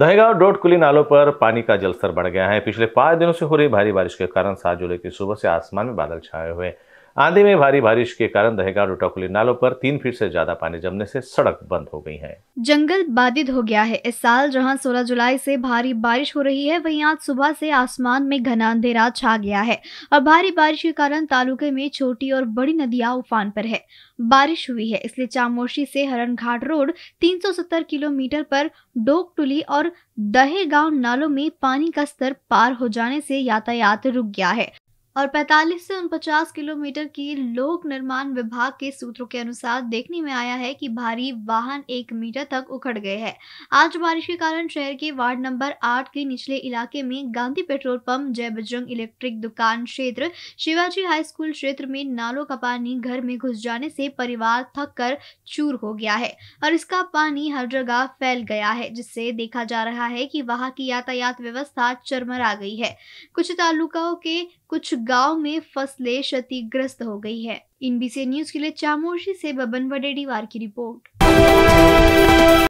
Dahegaon dot कुली नालों पर पानी का जलस्तर बढ़ गया है पिछले पांच दिनों से हो रही भारी बारिश के कारण सात जुलाई की सुबह से आसमान में बादल छाए हुए आंधी में भारी बारिश के कारण दहेगा टोटोकुली नालों पर तीन फीट से ज्यादा पानी जमने से सड़क बंद हो गई है जंगल बाधित हो गया है इस साल जहां 16 जुलाई से भारी बारिश हो रही है वहीं आज सुबह से आसमान में घना अंधेरा छा गया है और भारी बारिश के कारण तालुके में छोटी और बड़ी नदियाँ उफान पर है बारिश हुई है इसलिए चामोशी से हरन घाट रोड 370 किलोमीटर पर डोक टुली और दहे गांव नालों में पानी का स्तर पार हो जाने से यातायात रुक गया है और 45 से उनपचास किलोमीटर की लोक निर्माण विभाग के सूत्रों के अनुसार देखने में आया है कि भारी वाहन एक मीटर तक उखड़ गए हैं आज बारिश के कारण शहर के वार्ड नंबर आठ के निचले इलाके में गांधी पेट्रोल पंप जय बजरंग इलेक्ट्रिक दुकान क्षेत्र शिवाजी हाई स्कूल क्षेत्र में नालों का पानी घर में घुस जाने से परिवार थक कर चूर हो गया है और इसका पानी हर जगह फैल गया है जिससे देखा जा रहा है की वहाँ की यातायात व्यवस्था चरमरा गई है कुछ तालुकाओं के कुछ गांव में फसलें क्षतिग्रस्त हो गई है इन बीसी न्यूज के लिए चामोशी से बबन वडेडीवार की रिपोर्ट